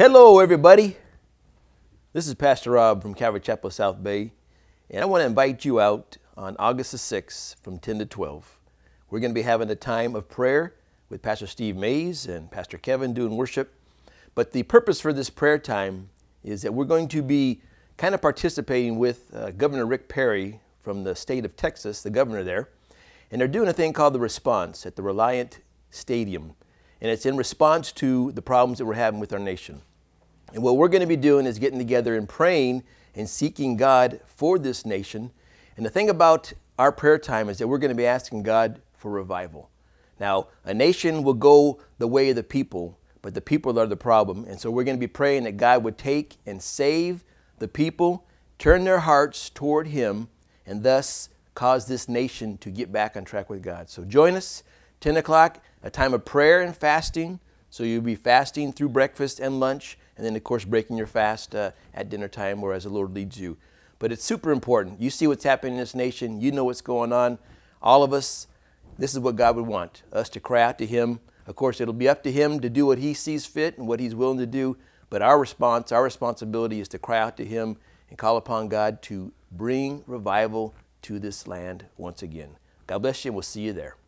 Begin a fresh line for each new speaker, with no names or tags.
Hello, everybody. This is Pastor Rob from Calvary Chapel South Bay, and I want to invite you out on August the 6th from 10 to 12. We're going to be having a time of prayer with Pastor Steve Mays and Pastor Kevin doing worship. But the purpose for this prayer time is that we're going to be kind of participating with uh, Governor Rick Perry from the state of Texas, the governor there, and they're doing a thing called the Response at the Reliant Stadium. And it's in response to the problems that we're having with our nation. And what we're going to be doing is getting together and praying and seeking God for this nation. And the thing about our prayer time is that we're going to be asking God for revival. Now, a nation will go the way of the people, but the people are the problem. And so we're going to be praying that God would take and save the people, turn their hearts toward Him, and thus cause this nation to get back on track with God. So join us, 10 o'clock, a time of prayer and fasting so you'll be fasting through breakfast and lunch, and then, of course, breaking your fast uh, at dinner time or as the Lord leads you. But it's super important. You see what's happening in this nation, you know what's going on. All of us, this is what God would want us to cry out to Him. Of course, it'll be up to Him to do what He sees fit and what He's willing to do. But our response, our responsibility is to cry out to Him and call upon God to bring revival to this land once again. God bless you, and we'll see you there.